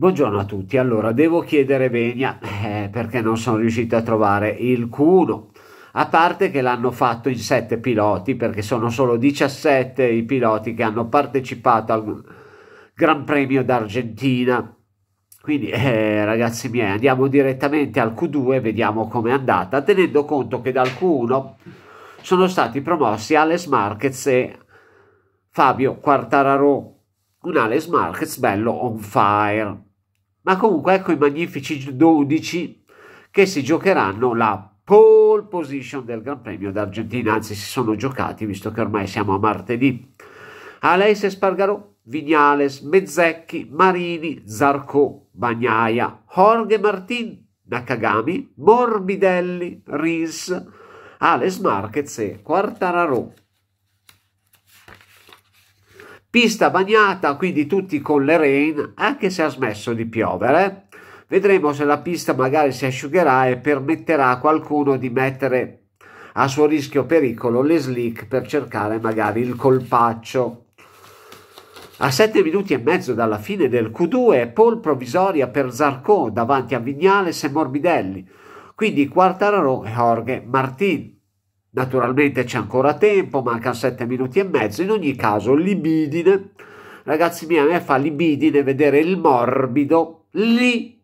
Buongiorno a tutti, allora devo chiedere venia eh, perché non sono riuscito a trovare il Q1, a parte che l'hanno fatto in sette piloti perché sono solo 17 i piloti che hanno partecipato al Gran Premio d'Argentina. Quindi eh, ragazzi miei andiamo direttamente al Q2 e vediamo com'è andata, tenendo conto che dal Q1 sono stati promossi Alex Marquez e Fabio Quartararo, un Alex Marquez bello on fire ma comunque ecco i magnifici 12 che si giocheranno la pole position del Gran Premio d'Argentina, anzi si sono giocati visto che ormai siamo a martedì. Aleix Espargarò, Vignales, Mezzecchi, Marini, Zarco, Bagnaia, Jorge Martin, Nakagami, Morbidelli, Rins, Alex Marquez e Quartararo. Pista bagnata, quindi tutti con le rain, anche se ha smesso di piovere. Vedremo se la pista magari si asciugherà e permetterà a qualcuno di mettere a suo rischio pericolo le slick per cercare magari il colpaccio. A 7 minuti e mezzo dalla fine del Q2, Paul provvisoria per Zarco davanti a Vignales e Morbidelli, quindi Quartararo e Jorge Martin. Naturalmente c'è ancora tempo, mancano sette minuti e mezzo. In ogni caso, libidine, ragazzi miei, a me fa libidine vedere il morbido lì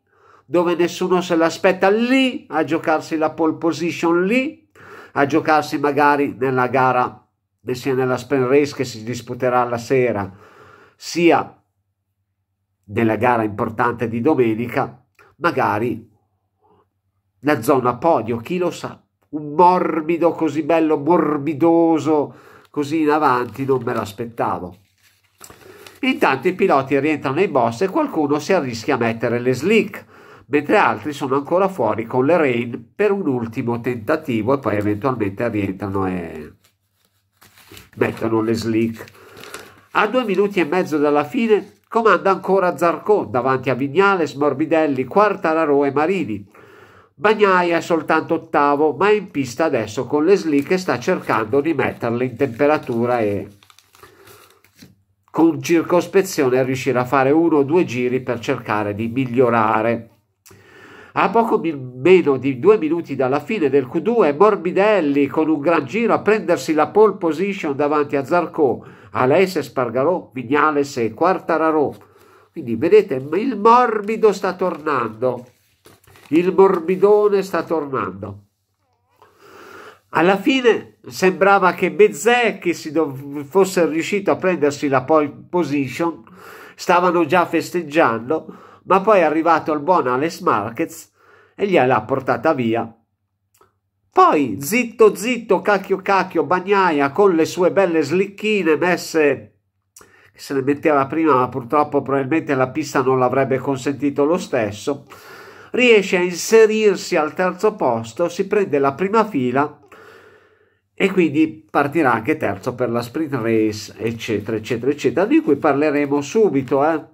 dove nessuno se l'aspetta, lì a giocarsi la pole position, lì a giocarsi magari nella gara, sia nella sprint race che si disputerà la sera, sia nella gara importante di domenica, magari la zona podio, chi lo sa un morbido così bello, morbidoso, così in avanti, non me l'aspettavo. Intanto i piloti rientrano nei boss e qualcuno si arrischia a mettere le slick, mentre altri sono ancora fuori con le rain per un ultimo tentativo e poi eventualmente rientrano e mettono le slick. A due minuti e mezzo dalla fine comanda ancora Zarco davanti a Vignales, Morbidelli, Quartararo e Marini Bagnaia è soltanto ottavo, ma è in pista adesso con le Leslie che sta cercando di metterle in temperatura e con circospezione riuscire a fare uno o due giri per cercare di migliorare. A poco meno di due minuti dalla fine del Q2, Morbidelli con un gran giro a prendersi la pole position davanti a Zarco, Alesse Spargarò, Vignales e Quartararo. Quindi vedete, il morbido sta tornando. Il morbidone sta tornando. Alla fine sembrava che Bezzecchi fosse riuscito a prendersi la pole position, stavano già festeggiando, ma poi è arrivato il buon Alex Marquez e gliel'ha portata via. Poi, zitto zitto, cacchio cacchio, Bagnaia con le sue belle slicchine messe che se le metteva prima, ma purtroppo probabilmente la pista non l'avrebbe consentito lo stesso riesce a inserirsi al terzo posto, si prende la prima fila e quindi partirà anche terzo per la sprint race, eccetera, eccetera, eccetera, di cui parleremo subito. Eh?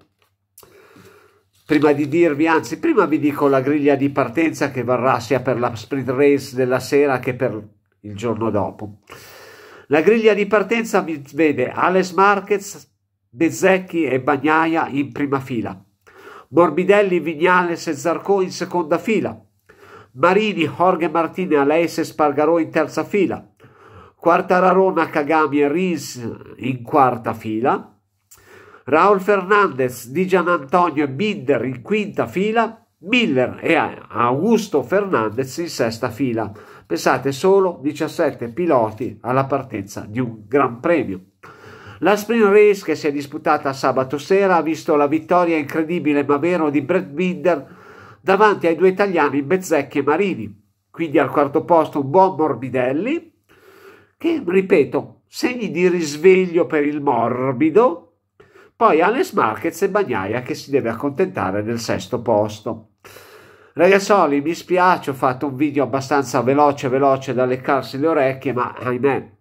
Prima di dirvi, anzi, prima vi dico la griglia di partenza che varrà sia per la sprint race della sera che per il giorno dopo. La griglia di partenza vi vede Alex Marquez, Bezzecchi e Bagnaia in prima fila. Morbidelli, Vignales e Zarco in seconda fila, Marini, Jorge Martini, Aleis e Spargarò in terza fila, Quarta Rarona, Kagami e Rins in quarta fila, Raul Fernandez, Dijan Antonio e Binder in quinta fila, Miller e Augusto Fernandez in sesta fila. Pensate solo 17 piloti alla partenza di un Gran Premio. La sprint race che si è disputata sabato sera ha visto la vittoria incredibile ma vero di Brad Binder davanti ai due italiani Bezzecchi e Marini. Quindi al quarto posto un buon Morbidelli che, ripeto, segni di risveglio per il morbido. Poi Alex Marquez e Bagnaia che si deve accontentare del sesto posto. Ragazzoli, mi spiace, ho fatto un video abbastanza veloce, veloce da leccarsi le orecchie, ma ahimè,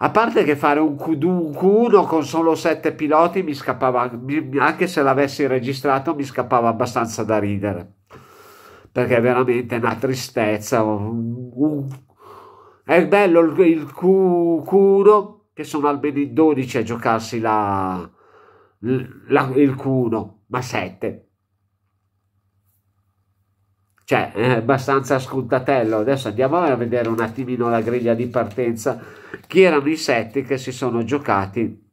a parte che fare un Q1 con solo sette piloti mi scappava, anche se l'avessi registrato mi scappava abbastanza da ridere, perché è veramente una tristezza. È bello il Q1, che sono almeno in 12 a giocarsi la, la, il Q1, ma 7 cioè è abbastanza scontatello. Adesso andiamo a vedere un attimino la griglia di partenza, chi erano i sette che si sono giocati.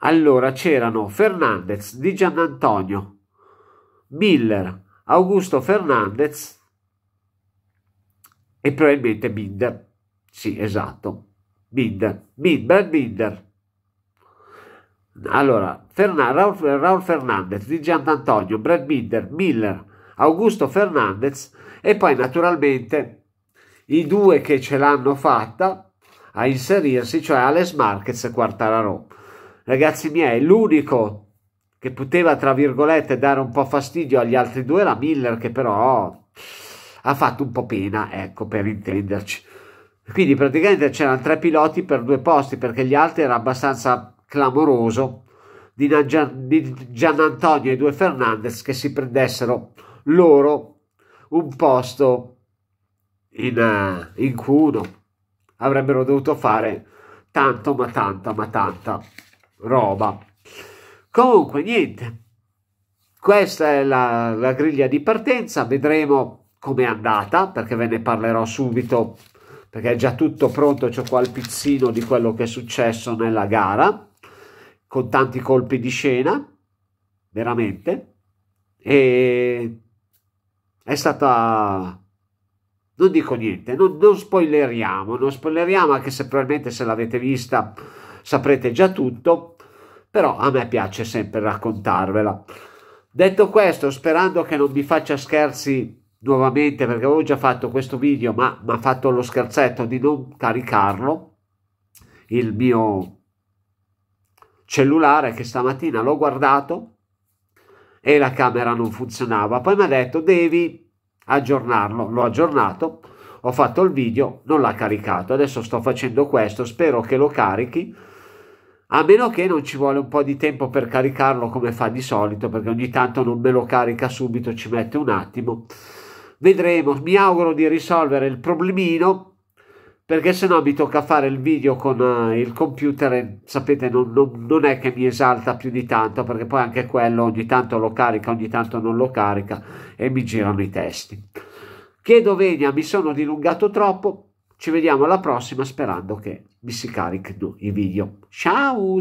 Allora c'erano Fernandez di Giannantonio, Miller, Augusto Fernandez e probabilmente Binder. Sì, esatto. Binder, Binder, Binder. Allora, Fernan- Raul, Raul Fernandez, Di Giantantonio, Brad Binder, Miller, Augusto Fernandez e poi naturalmente i due che ce l'hanno fatta a inserirsi, cioè Alex Marquez e Quartararo. Ragazzi miei, l'unico che poteva, tra virgolette, dare un po' fastidio agli altri due era Miller, che però ha fatto un po' pena, ecco, per intenderci. Quindi praticamente c'erano tre piloti per due posti, perché gli altri erano abbastanza clamoroso di, Gian, di Gianantonio e due Fernandez che si prendessero loro un posto in, eh, in q Avrebbero dovuto fare tanto, ma tanta, ma tanta roba. Comunque, niente. Questa è la, la griglia di partenza. Vedremo com'è andata perché ve ne parlerò subito perché è già tutto pronto. C'ho qua il pizzino di quello che è successo nella gara con tanti colpi di scena, veramente, e è stata... Non dico niente, non, non spoileriamo, non spoileriamo, anche se probabilmente se l'avete vista saprete già tutto, però a me piace sempre raccontarvela. Detto questo, sperando che non vi faccia scherzi nuovamente, perché avevo già fatto questo video, ma mi ha fatto lo scherzetto di non caricarlo, il mio cellulare che stamattina l'ho guardato e la camera non funzionava. Poi mi ha detto devi aggiornarlo, l'ho aggiornato, ho fatto il video, non l'ha caricato. Adesso sto facendo questo, spero che lo carichi. A meno che non ci vuole un po' di tempo per caricarlo come fa di solito, perché ogni tanto non me lo carica subito, ci mette un attimo. Vedremo, mi auguro di risolvere il problemino perché se no mi tocca fare il video con uh, il computer e sapete non, non, non, è che mi esalta più di tanto perché poi anche quello ogni tanto lo carica ogni tanto non lo carica e mi girano i testi chiedo venia mi sono dilungato troppo ci vediamo alla prossima sperando che mi si carichino i video ciao